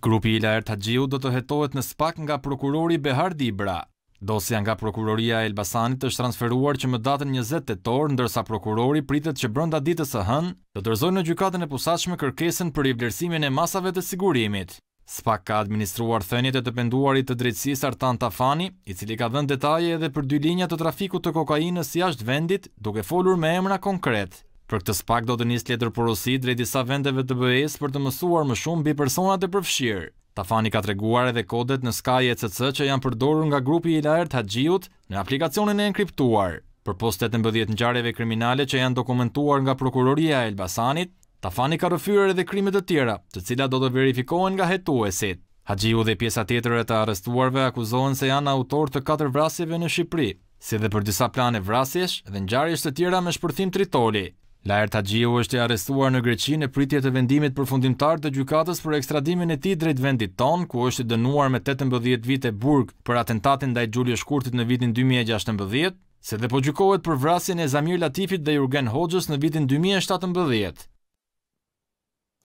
Grupi i lajrë të gjiu do të hetohet në spak nga prokurori Behar Dibra. Dosja nga prokuroria e Elbasanit është transferuar që më datën 20 të torë, ndërsa prokurori pritet që brënda ditës së hën, do të rëzoj në gjykatën e pusashme kërkesën për i vlerësimin e masave të sigurimit. Spak ka administruar thënjët e të penduarit të drejtsis Artan Tafani, i cili ka dhenë detaje edhe për dy linja të trafiku të kokainës jashtë ashtë vendit, duke folur me emra konkretë. Për këtë spak do të nisë letër porosi drejt disa vendeve të BE-s për të mësuar më shumë mbi personat e përfshirë. Tafani ka treguar edhe kodet në Sky ECC që janë përdorur nga grupi i lajrët Haxhiut në aplikacionin e enkriptuar. Për postet në bëdhjet në gjareve kriminale që janë dokumentuar nga Prokuroria e Elbasanit, Tafani ka rëfyrë edhe krimit të tjera, të cila do të verifikohen nga hetuesit. Haxhiu dhe pjesa tjetër e të arrestuarve akuzohen se janë autor të katër vrasjeve në Shqipëri, si dhe për disa plane vrasjesh dhe në të tjera me shpërthim tritoli. Lajr Tagjiu është i arrestuar në Greqi në pritje të vendimit përfundimtar të gjykatës për ekstradimin e tij drejt vendit tonë, ku është dënuar me 18 vjet burg për atentatin ndaj Julius Shkurtit në vitin 2016. Se dhe po gjykohet për vrasin e Zamir Latifit dhe Jurgen Hoxhës në vitin 2017.